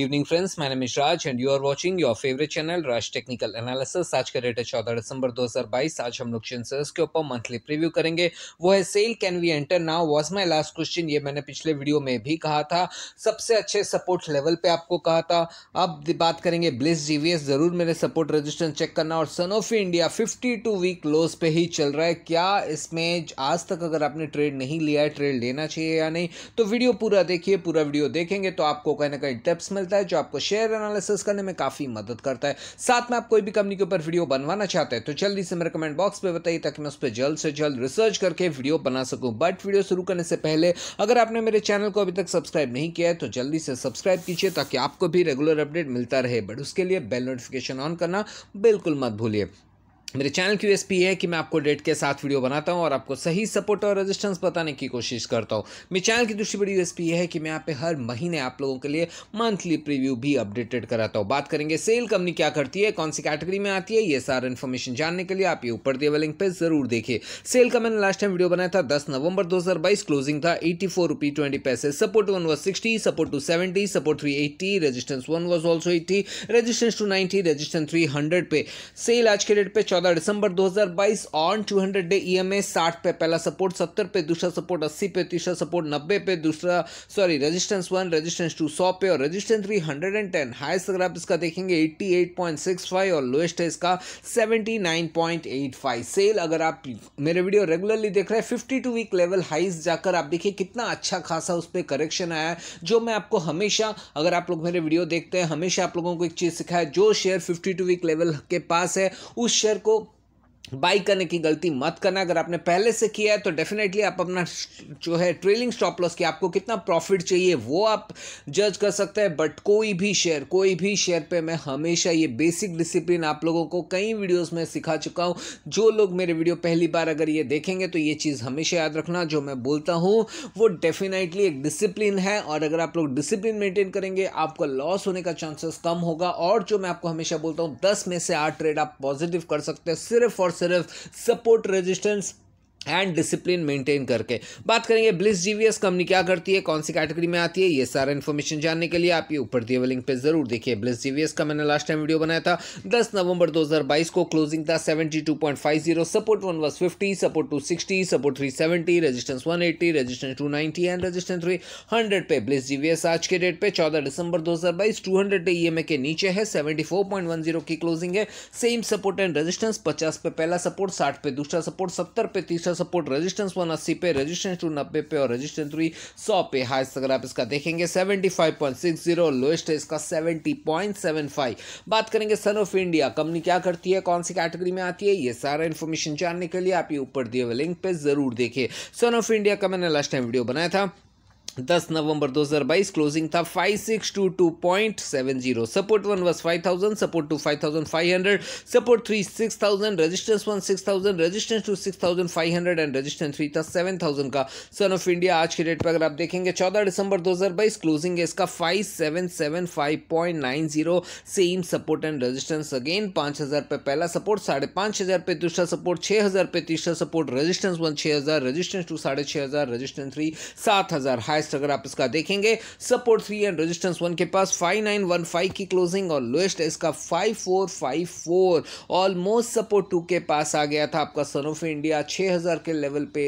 Evening friends मैं Mishra's and you are and you favourite channel your technical analysis आज का date है चौदह दिसंबर 2022. आज हम लोग सेंसर्स के ऊपर मंथली प्रीव्यू करेंगे वो है SAIL can we enter now was my last question ये मैंने पिछले वीडियो में भी कहा था सबसे अच्छे सपोर्ट लेवल पे आपको कहा था अब बात करेंगे ब्लिस जीवीएस जरूर मेरे सपोर्ट रजिस्टेंस चेक करना और son of India fifty two week lows पे ही चल रहा है क्या इसमें आज तक अगर आपने ट्रेड नहीं लिया है ट्रेड लेना चाहिए या नहीं तो वीडियो पूरा देखिए पूरा वीडियो देखेंगे तो आपको कहीं ना कहीं टिप्स मिल मिलता है जो आपको शेयर एनालिसिस करने में काफ़ी मदद करता है साथ में आप कोई भी कंपनी के ऊपर वीडियो बनवाना चाहते हैं तो जल्दी से मेरे कमेंट बॉक्स पर बताइए ताकि मैं उस पर जल्द से जल्द रिसर्च करके वीडियो बना सकूं बट वीडियो शुरू करने से पहले अगर आपने मेरे चैनल को अभी तक सब्सक्राइब नहीं किया है तो जल्दी से सब्सक्राइब कीजिए ताकि आपको भी रेगुलर अपडेट मिलता रहे बट उसके लिए बेल नोटिफिकेशन ऑन करना बिल्कुल मत भूलिए मेरे चैनल की यूएसपी है कि मैं आपको डेट के साथ वीडियो बनाता हूं और आपको सही सपोर्ट और रेजिस्टेंस बताने की कोशिश करता हूं मेरे चैनल की दूसरी बड़ी यूएसपी है कि मैं यहाँ पे हर महीने आप लोगों के लिए मंथली प्रीव्यू भी अपडेटेड कराता हूं बात करेंगे सेल कंपनी क्या करती है कौन सी कैटेगरी में आती है ये सारा इन्फॉर्मेशन जानने के लिए आप ये ऊपर दिए लिंक पर जरूर देखिए सेल का मैंने लास्ट टाइम वीडियो बनाया था दस नवंबर दो क्लोजिंग था एटी फोर पैसे support one was sixty support two seventy support three eighty resistance one was also eighty resistance two ninety resistance three पे सेल आज के डेट पर चौदह दिसंबर 2022 ऑन 200 डे ईएमए 60 पे पहला सपोर्ट 70 पे दूसरा सपोर्ट 80 पे तीसरा सपोर्ट 90 पे दूसरा sorry resistance one resistance two 100 पे और रेजिस्टेंस थ्री 110 हाइस्ट अगर आप इसका देखेंगे 88.65 और लोएस्ट है इसका 79.85 सेल अगर आप मेरे वीडियो रेगुलरली देख रहे हैं फिफ्टी टू वीक लेवल हाइस जाकर आप देखिए कितना अच्छा खासा उस पर करेक्शन आया है जो मैं आपको हमेशा अगर आप लोग मेरे वीडियो देखते हैं हमेशा आप लोगों को एक चीज़ सिखाया जो share fifty two week level के पास है उस शेयर Assalamualaikum बाई करने की गलती मत करना अगर आपने पहले से किया है तो डेफिनेटली आप अपना जो है ट्रेलिंग स्टॉप लॉस की आपको कितना प्रॉफिट चाहिए वो आप जज कर सकते हैं बट कोई भी शेयर कोई भी शेयर पे मैं हमेशा ये बेसिक डिसिप्लिन आप लोगों को कई वीडियोस में सिखा चुका हूँ जो लोग मेरे वीडियो पहली बार अगर ये देखेंगे तो ये चीज़ हमेशा याद रखना जो मैं बोलता हूँ वो डेफिनेटली एक डिसिप्लिन है और अगर आप लोग डिसिप्लिन मेंटेन करेंगे आपका लॉस होने का चांसेस कम होगा और जो मैं आपको हमेशा बोलता हूँ दस में से आठ ट्रेड आप पॉजिटिव कर सकते हैं सिर्फ और sort of support resistance and discipline maintain करके बात करेंगे ब्लिस जीवीएस कंपनी क्या करती है कौन सी कैटेगरी में आती है ये सारा इन्फॉर्मेशन जानने के लिए आप ये ऊपर दिए हुए लिंक पे जरूर देखिए ब्लिस जीवीएस का मैंने लास्ट टाइम वीडियो बनाया था 10 नवंबर 2022 को क्लोजिंग था 72.50 support one was fifty support two sixty support one resistance resistance resistance 290 and three hundred पे ब्लिस जीवीएस आज के डेट पे चौदह दिसंबर 2022 200 पे ए e के नीचे है जीरो की क्लोजिंग है सेम सपोर्ट एंड रजिस्टेंस पचास पे पहला सपोर्ट साठ पे दूसरा सपोर्ट सत्तर पे तीसरा सपोर्ट रेजिस्टेंस वन अस्सी पे रेजिस्टेंस टू नब्बे पे और रेजिस्टेंस थ्री सौ पे हाइस्ट अगर आप इसका देखेंगे seventy five point six zero lowest है इसका सेवेंटी पॉइंट सेवन फाइव बात करेंगे सन ऑफ इंडिया कंपनी क्या करती है कौन सी कैटेगरी में आती है ये सारा इन्फॉर्मेशन जानने के लिए आप ये ऊपर दिए हुए लिंक पर जरूर देखिए सन ऑफ इंडिया का मैंने लास्ट टाइम वीडियो बनाया था दस नवंबर 2022 क्लोजिंग था 5622.70 support one was 5000 support two 5500 support three 6000 resistance one 6000 resistance two 6500 and resistance three था 7000 का सन ऑफ इंडिया आज के डेट पर अगर आप देखेंगे 14 दिसंबर 2022 क्लोजिंग है इसका 5775.90 same support and resistance again 5000 पे पहला सपोर्ट साढ़े हज़ार पे दूसरा सपोर्ट छः हज़ार पे तीसरा सपोर्ट रजिस्टेंस वन छः हज़ार रेजिस्टेंस टू साढ़े छः हज़ार रेजिस्टेंस थ्री सात हज़ार हाई नेक्स्ट अगर आप इसका देखेंगे support three and resistance one के पास फाइव नाइन वन फाइव की क्लोजिंग और लोएस्ट इसका five four five four almost support two के पास आ गया था आपका सन ऑफ इंडिया छः हज़ार के लेवल पे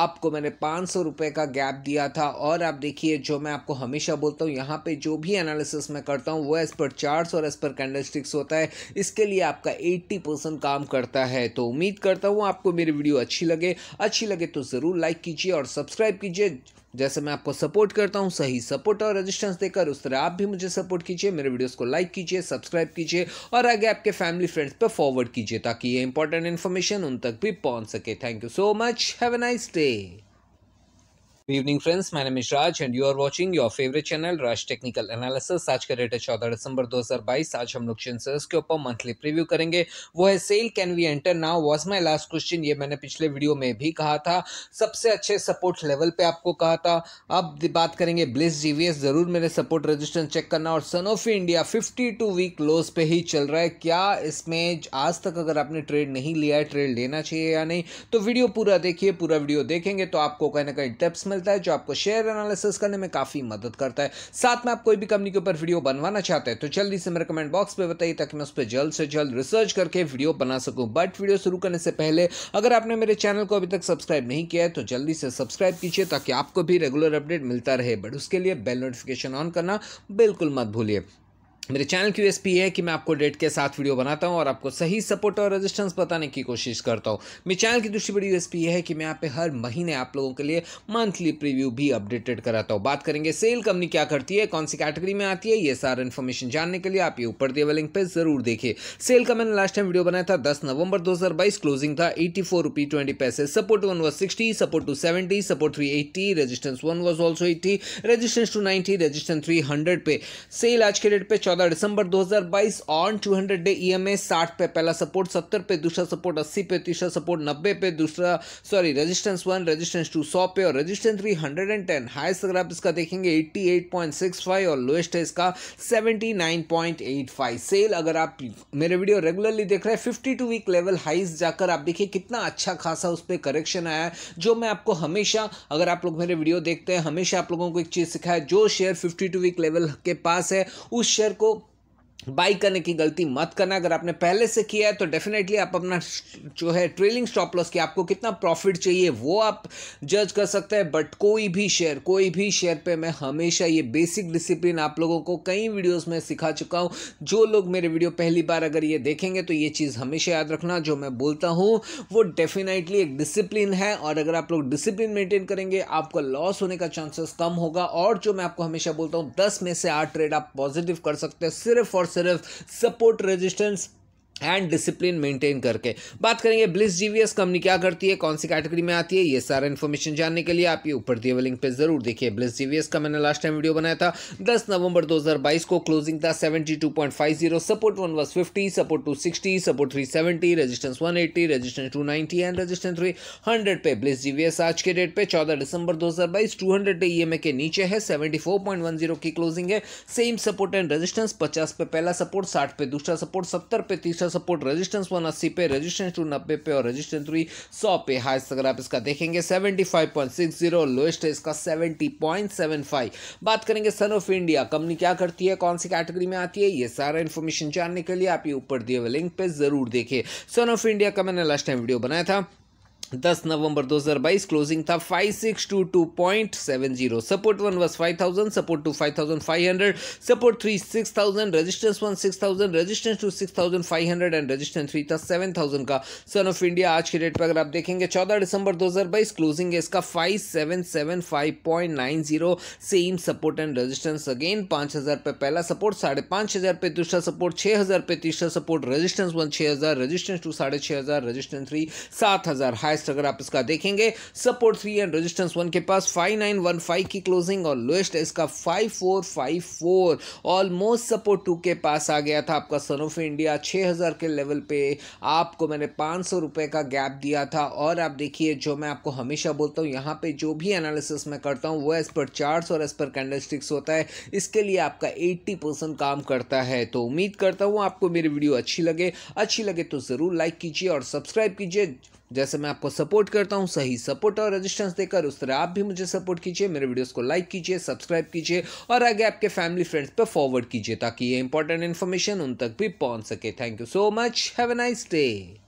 आपको मैंने पाँच सौ रुपये का गैप दिया था और आप देखिए जो मैं आपको हमेशा बोलता हूँ यहाँ पे जो भी एनालिसिस मैं करता हूँ वो एज पर चार्ट और एज पर कैंडलस्टिक्स होता है इसके लिए आपका एट्टी परसेंट काम करता है तो उम्मीद करता हूँ आपको मेरी वीडियो अच्छी लगे अच्छी लगे तो ज़रूर लाइक कीजिए और सब्सक्राइब कीजिए जैसे मैं आपको सपोर्ट करता हूँ सही सपोर्ट और रेजिस्टेंस देकर उस तरह आप भी मुझे सपोर्ट कीजिए मेरे वीडियोस को लाइक कीजिए सब्सक्राइब कीजिए और आगे आपके फैमिली फ्रेंड्स पर फॉरवर्ड कीजिए ताकि ये इंपॉर्टेंट इन्फॉर्मेशन उन तक भी पहुँच सके thank you so much have a nice day Good evening friends, my name is Raj and you are watching your favorite channel Raj Technical Analysis. आज का डेट है चौदह दिसंबर 2022. आज हम लोग सेंसर्स के ऊपर मंथली प्रीव्यू करेंगे वो है SAIL can we enter now was my last question ये मैंने पिछले वीडियो में भी कहा था सबसे अच्छे सपोर्ट लेवल पे आपको कहा था अब बात करेंगे ब्लिस जीवीएस जरूर मेरे सपोर्ट रजिस्ट्रेंस चेक करना और son of India fifty two week lows पे ही चल रहा है क्या इसमें आज तक अगर आपने ट्रेड नहीं लिया है ट्रेड लेना चाहिए या नहीं तो वीडियो पूरा देखिए पूरा वीडियो देखेंगे तो आपको कहीं ना कहीं डेप्स में मिलता है जो आपको शेयर एनालिसिस करने में काफ़ी मदद करता है साथ में आप कोई भी कंपनी के ऊपर वीडियो बनवाना चाहते हैं तो जल्दी से मेरे कमेंट बॉक्स पर बताइए ताकि मैं उस पर जल्द से जल्द रिसर्च करके वीडियो बना सकूं बट वीडियो शुरू करने से पहले अगर आपने मेरे चैनल को अभी तक सब्सक्राइब नहीं किया है तो जल्दी से सब्सक्राइब कीजिए ताकि आपको भी रेगुलर अपडेट मिलता रहे बट उसके लिए बेल नोटिफिकेशन ऑन करना बिल्कुल मत भूलिए मेरे चैनल की यूएसपी है कि मैं आपको डेट के साथ वीडियो बनाता हूं और आपको सही सपोर्ट और रेजिस्टेंस बताने की कोशिश करता हूं मेरे चैनल की दूसरी बड़ी यूएसपी है कि मैं यहाँ पे हर महीने आप लोगों के लिए मंथली प्रीव्यू भी अपडेटेड कराता हूं बात करेंगे सेल कंपनी क्या करती है कौन सी कैटेगरी में आती है ये सारा इन्फॉर्मेशन जानने के लिए आप ये ऊपर दिए लिंक पर जरूर देखिए सेल का मैंने लास्ट टाइम वीडियो बनाया था दस नवंबर दो क्लोजिंग था एटी फोर पैसे support one was sixty support two seventy support three eighty resistance one was also eighty resistance two ninety resistance three hundred पे सेल आज के डेट पर चौदह दिसंबर 2022 ऑन 200 डे ईएमए 60 पे पहला सपोर्ट 70 पे दूसरा सपोर्ट 80 पे तीसरा सपोर्ट 90 पे दूसरा sorry resistance one resistance two 100 पे और resistance three hundred and ten highest अगर आप इसका देखेंगे 88.65 और लोएस्ट है इसका 79.85 सेल अगर आप मेरे वीडियो रेगुलरली देख रहे हैं 52 वीक लेवल हाइस जाकर आप देखिए कितना अच्छा खासा उस पर करेक्शन आया है जो मैं आपको हमेशा अगर आप लोग मेरे वीडियो देखते हैं हमेशा आप लोगों को एक चीज़ सिखाया जो शेयर फिफ्टी वीक लेवल के पास है उस शेयर को बाई करने की गलती मत करना अगर आपने पहले से किया है तो डेफिनेटली आप अपना जो है ट्रेलिंग स्टॉप लॉस की आपको कितना प्रॉफिट चाहिए वो आप जज कर सकते हैं बट कोई भी शेयर कोई भी शेयर पे मैं हमेशा ये बेसिक डिसिप्लिन आप लोगों को कई वीडियोस में सिखा चुका हूँ जो लोग मेरे वीडियो पहली बार अगर ये देखेंगे तो ये चीज़ हमेशा याद रखना जो मैं बोलता हूँ वो डेफिनेटली एक डिसिप्लिन है और अगर आप लोग डिसिप्लिन मेंटेन करेंगे आपका लॉस होने का चांसेस कम होगा और जो मैं आपको हमेशा बोलता हूँ दस में से आठ ट्रेड आप पॉजिटिव कर सकते हैं सिर्फ और sort of support resistance and discipline maintain करके बात करेंगे ब्लिस जीवीएस कंपनी क्या करती है कौन सी कैटेगरी में आती है ये सारा इन्फॉर्मेशन जानने के लिए आप ये ऊपर दिए हुए लिंक पे जरूर देखिए ब्लिस जीवीएस का मैंने लास्ट टाइम वीडियो बनाया था 10 नवंबर 2022 को क्लोजिंग था 72.50 support one was fifty support two 60 support three seventy resistance one eighty resistance two and resistance three hundred पे ब्लिस जीवीएस आज के डेट पे चौदह दिसंबर दो हज़ार बाईस टू हंड्रेड ई के नीचे है seventy four point one zero की क्लोजिंग है सेम सपोर्ट एंड रजिस्टेंस पचास पे पहला सपोर्ट साठ पे दूसरा सपोर्ट सत्तर पे तीसरा अच्छा सपोर्ट रेजिस्टेंस वन अस्सी पे रेजिस्टेंस टू नब्बे पे और रेजिस्टेंस थ्री सौ पे हाइस्ट अगर आप इसका देखेंगे seventy five point six zero lowest है इसका सेवेंटी पॉइंट सेवन फाइव बात करेंगे सन ऑफ इंडिया कंपनी क्या करती है कौन सी कैटेगरी में आती है ये सारा इन्फॉर्मेशन जानने के लिए आप ये ऊपर दिए हुए लिंक पर जरूर देखिए सन ऑफ इंडिया का मैंने लास्ट टाइम वीडियो बनाया था दस नवंबर 2022 क्लोजिंग था 5622.70 support one was 5000 support two 5500 support three 6000 resistance one 6000 resistance two 6500 and resistance three था 7000 का सन ऑफ इंडिया आज के डेट पर अगर आप देखेंगे 14 दिसंबर 2022 क्लोजिंग है इसका 5775.90 same support and resistance again पाँच पे पहला सपोर्ट साढ़े हज़ार पे दूसरा सपोर्ट छः हज़ार पे तीसरा सपोर्ट रजिस्टेंस वन छः हज़ार रेजिस्टेंस टू साढ़े छः हज़ार रजिस्टेंस थ्री सात हज़ार हाई नेक्स्ट अगर आप इसका देखेंगे support three and resistance one के पास फाइव नाइन वन फाइव की क्लोजिंग और लोएस्ट है इसका five four five four almost support two के पास आ गया था आपका सन ऑफ इंडिया छः हज़ार के लेवल पे आपको मैंने पाँच सौ रुपये का गैप दिया था और आप देखिए जो मैं आपको हमेशा बोलता हूँ यहाँ पर जो भी एनालिसिस मैं करता हूँ वो एज पर चार्ट और एज पर कैंडलस्टिक्स होता है इसके लिए आपका एट्टी परसेंट काम करता है तो उम्मीद करता हूँ आपको मेरी वीडियो अच्छी लगे अच्छी लगे तो ज़रूर लाइक कीजिए और सब्सक्राइब कीजिए जैसे मैं आपको सपोर्ट करता हूँ सही सपोर्ट और रजिस्टेंस देकर उस तरह आप भी मुझे सपोर्ट कीजिए मेरे वीडियोस को लाइक कीजिए सब्सक्राइब कीजिए और आगे आपके फैमिली फ्रेंड्स पर फॉरवर्ड कीजिए ताकि ये इंपॉर्टेंट इन्फॉर्मेशन उन तक भी पहुँच सके thank you so much have a nice day